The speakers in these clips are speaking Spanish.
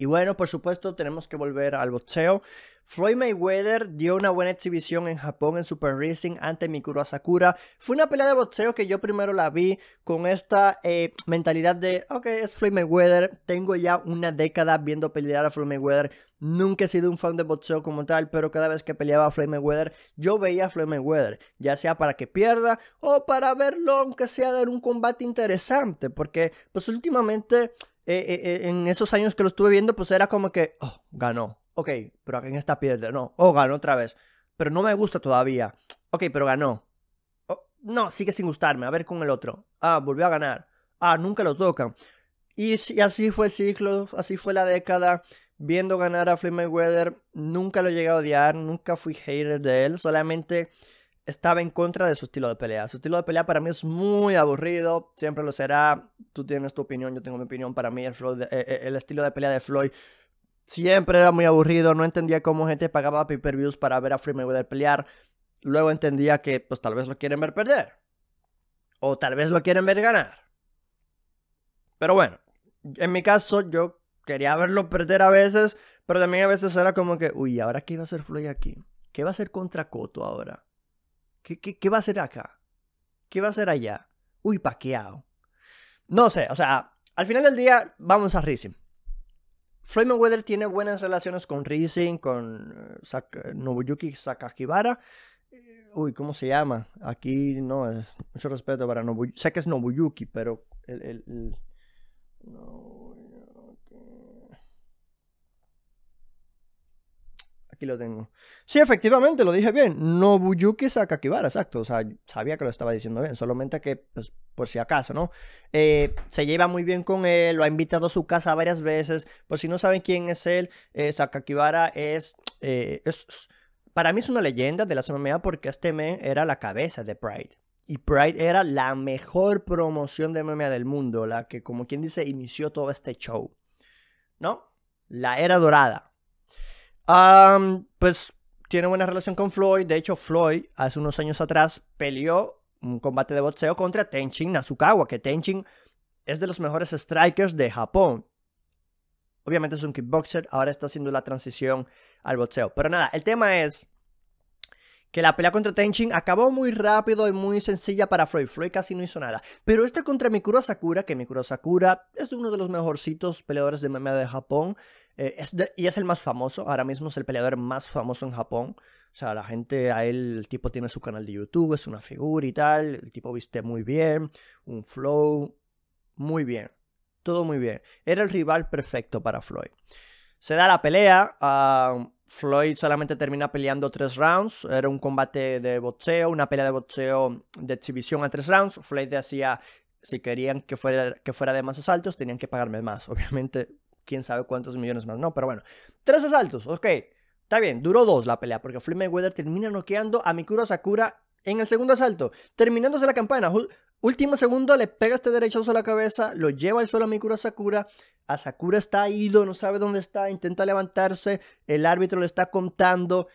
Y bueno, por supuesto, tenemos que volver al boxeo. Floyd Mayweather dio una buena exhibición en Japón en Super Racing ante Mikuro Asakura. Fue una pelea de boxeo que yo primero la vi con esta eh, mentalidad de, ok, es Floyd Mayweather, tengo ya una década viendo pelear a Floyd Mayweather. Nunca he sido un fan de boxeo como tal, pero cada vez que peleaba a Floyd Mayweather, yo veía a Floyd Mayweather, ya sea para que pierda o para verlo, aunque sea dar un combate interesante, porque pues últimamente eh, eh, eh, en esos años que lo estuve viendo, pues era como que, oh, ganó. Ok, pero aquí en esta pierde, no. Oh, ganó otra vez. Pero no me gusta todavía. Ok, pero ganó. Oh, no, sigue sin gustarme. A ver con el otro. Ah, volvió a ganar. Ah, nunca lo tocan. Y, así fue el ciclo, así fue la década. Viendo ganar a Floyd Weather, nunca lo llegué a odiar, nunca fui hater de él, solamente estaba en contra de su estilo de pelea. Su estilo de pelea para mí es muy aburrido, siempre lo será. Tú tienes tu opinión, yo tengo mi opinión. Para mí el, eh, eh, el estilo de pelea de Floyd siempre era muy aburrido. No entendía cómo gente pagaba pay-per-views para ver a Floyd Mayweather pelear. Luego entendía que pues tal vez lo quieren ver perder. O tal vez lo quieren ver ganar. Pero bueno, en mi caso yo quería verlo perder a veces, pero también a veces era como que, uy, ¿ahora qué iba a hacer Floyd aquí? ¿Qué va a hacer contra Coto ahora? ¿Qué, va a hacer acá? ¿Qué va a hacer allá? Uy, paqueado. No sé, o sea, al final del día vamos a Rising. Floyd Weather tiene buenas relaciones con Rising, con eh, eh, Nobuyuki Sakakibara. Eh, uy, ¿cómo se llama? Aquí no, mucho respeto para Nobuyuki. Sé que es Nobuyuki, pero el, aquí lo tengo. Sí, efectivamente, lo dije bien. Nobuyuki Sakakibara, exacto. O sea, sabía que lo estaba diciendo bien, solamente que, pues, por si acaso, ¿no? Eh, se lleva muy bien con él, lo ha invitado a su casa varias veces. Por si no saben quién es él, eh, Sakakibara eh, es, Para mí es una leyenda de la MMA porque este men era la cabeza de Pride. Y Pride era la mejor promoción de MMA del mundo, la que, como quien dice, inició todo este show. ¿No? La era dorada pues tiene buena relación con Floyd. De hecho, Floyd hace unos años atrás peleó un combate de boxeo contra Tenchin Nasukawa, que Tenchin es de los mejores strikers de Japón. Obviamente es un kickboxer, ahora está haciendo la transición al boxeo. Pero nada, el tema es que la pelea contra Tenchin acabó muy rápido y muy sencilla para Floyd. Floyd casi no hizo nada. Pero este contra Mikuro Sakura, que Mikuro Sakura es uno de los mejorcitos peleadores de MMA de Japón eh, y es el más famoso. Ahora mismo es el peleador más famoso en Japón. O sea, la gente, a él, el tipo tiene su canal de YouTube, es una figura y tal. El tipo viste muy bien, un flow, muy bien. Todo muy bien. Era el rival perfecto para Floyd. Se da la pelea. a... Floyd solamente termina peleando tres rounds. Era un combate de boxeo, una pelea de boxeo de exhibición a tres rounds. Floyd decía, si querían que fuera, que fuera de más asaltos, tenían que pagarme más. Obviamente, quién sabe cuántos millones más, ¿no? Pero bueno, tres asaltos, ok. Está bien, duró dos la pelea, porque Floyd Mayweather termina noqueando a Mikuro Sakura en el segundo asalto, terminándose la campana. Último segundo, le pega este derechazo a la cabeza, lo lleva al suelo a Mikuro Sakura, Asakura está ido, no sabe dónde está, intenta levantarse, el árbitro le está contando,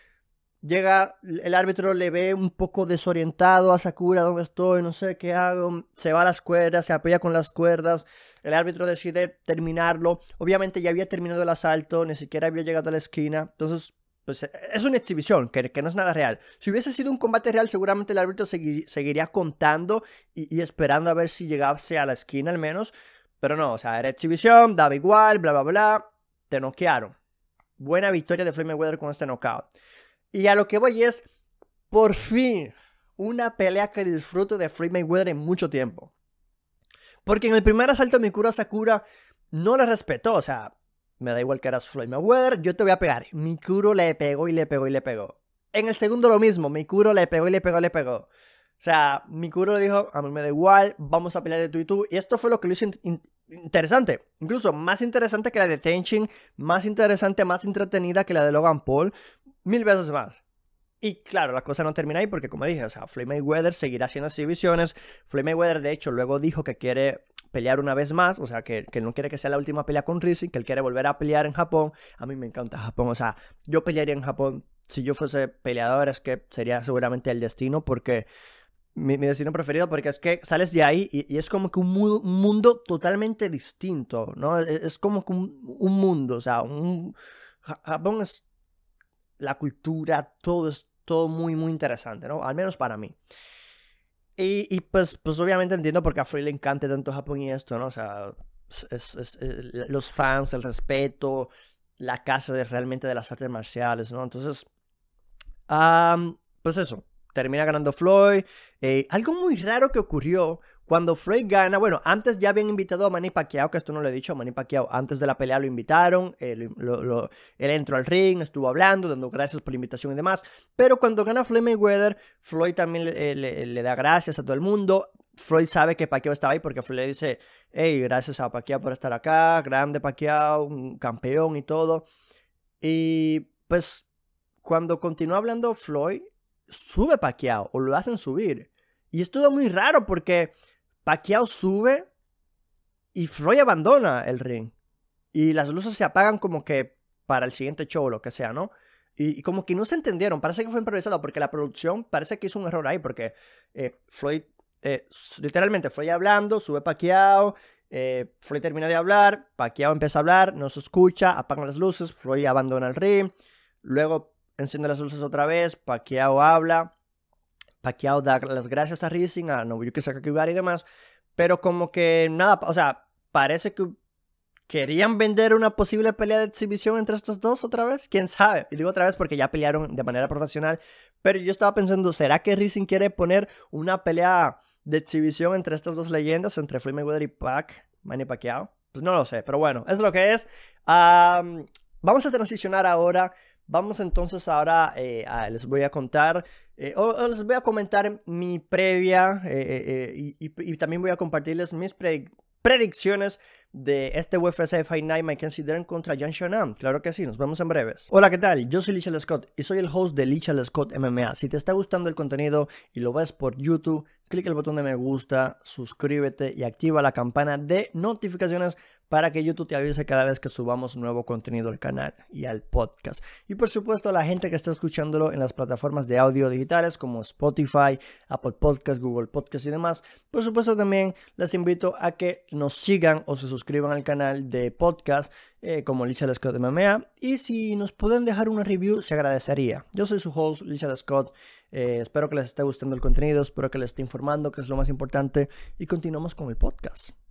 llega, el árbitro le ve un poco desorientado a Sakura, ¿dónde estoy? No sé qué hago, se va a las cuerdas, se apoya con las cuerdas, el árbitro decide terminarlo, obviamente ya había terminado el asalto, ni siquiera había llegado a la esquina, entonces... Pues e, es una exhibición, que, no es nada real. Si hubiese sido un combate real, seguramente el árbitro seguiría contando y, y esperando a ver si llegase a la esquina al menos. Pero no, o sea, era exhibición, daba igual, bla, bla, bla. Te noquearon. Buena victoria de Floyd Mayweather con este knockout. Y a lo que voy es, por fin, una pelea que disfruto de Floyd Mayweather en mucho tiempo. Porque en el primer asalto Mikuro Sakura no le respetó, o sea, me da igual que eras Floyd Mayweather, yo te voy a pegar. Mikuro le pegó y le pegó y le pegó. En el segundo lo mismo, Mikuro le pegó y le pegó y le pegó. O sea, le dijo, a mí me da igual, vamos a pelear de tú y tú. Y esto fue lo que lo hizo interesante. Incluso más interesante que la de Tenchin, más interesante, más entretenida que la de Logan Paul. Mil veces más. Y claro, la cosa no termina ahí porque como dije, o sea, Floyd Weather seguirá haciendo exhibiciones. Floyd Weather de hecho, luego dijo que quiere pelear una vez más, o sea, que, que no quiere que sea la última pelea con Rizzi, que él quiere volver a pelear en Japón. A mí me encanta Japón, o sea, yo pelearía en Japón si yo fuese peleador, es que sería seguramente el destino porque mi, destino preferido porque es que sales de ahí y, es como que un, mundo totalmente distinto, ¿no? E, e, es, como que un, mundo, o sea, un, Japón es la cultura, todo es todo muy, muy interesante, ¿no? Al menos para mí. Y, pues, pues obviamente entiendo por qué a Freud le encanta tanto Japón y esto, ¿no? O sea, eh, los fans, el respeto, la casa de, realmente de las artes marciales, ¿no? Entonces, pues eso termina ganando Floyd. Eh, algo muy raro que ocurrió cuando Floyd gana, bueno, antes ya habían invitado a Manny Pacquiao, que esto no lo he dicho, a Manny Pacquiao antes de la pelea lo invitaron, eh, él, entró al ring, estuvo hablando, dando gracias por la invitación y demás, pero cuando gana Floyd Mayweather, Floyd también eh, le, da gracias a todo el mundo, Floyd sabe que Pacquiao estaba ahí porque Floyd le dice, hey, gracias a Pacquiao por estar acá, grande Pacquiao, un campeón y todo, y pues cuando continúa hablando Floyd, sube Pacquiao o lo hacen subir. Y esto es muy raro porque Pacquiao sube y Floyd abandona el ring. Y las luces se apagan como que para el siguiente show o lo que sea, ¿no? Y, como que no se entendieron, parece que fue improvisado porque la producción parece que hizo un error ahí porque eh, Floyd, eh, literalmente Floyd hablando, sube Pacquiao, eh, Floyd termina de hablar, Pacquiao empieza a hablar, no se escucha, apagan las luces, Floyd abandona el ring, luego enciende las luces otra vez, Paquiao habla, Paquiao da las gracias a Rising, a Nobuyuki Sakakibara y demás, pero como que nada, o sea, parece que querían vender una posible pelea de exhibición entre estos dos otra vez, quién sabe. Y digo otra vez porque ya pelearon de manera profesional, pero yo estaba pensando, ¿será que Rising quiere poner una pelea de exhibición entre estas dos leyendas, entre Floyd Mayweather y Pac, Manny Pacquiao? Pues no lo sé, pero bueno, es lo que es. vamos a transicionar ahora Vamos entonces ahora, eh, a, les voy a contar, eh, o, les voy a comentar mi previa eh, y, también voy a compartirles mis predicciones de este UFC Fight Night Mike contra Jan Shonan. Claro que sí, nos vemos en breves. Hola, ¿qué tal? Yo soy Lichel Scott y soy el host de Lichel Scott MMA. Si te está gustando el contenido y lo ves por YouTube, clic el botón de me gusta, suscríbete y activa la campana de notificaciones para que YouTube te avise cada vez que subamos nuevo contenido al canal y al podcast. Y por supuesto a la gente que está escuchándolo en las plataformas de audio digitales como Spotify, Apple Podcast, Google Podcasts y demás. Por supuesto también les invito a que nos sigan o se suscriban al canal de podcast eh, como Licha Scott de Mamea. Y si nos pueden dejar una review se agradecería. Yo soy su host Licha Scott. Eh, espero que les esté gustando el contenido, espero que les esté informando, que es lo más importante, y continuamos con el podcast.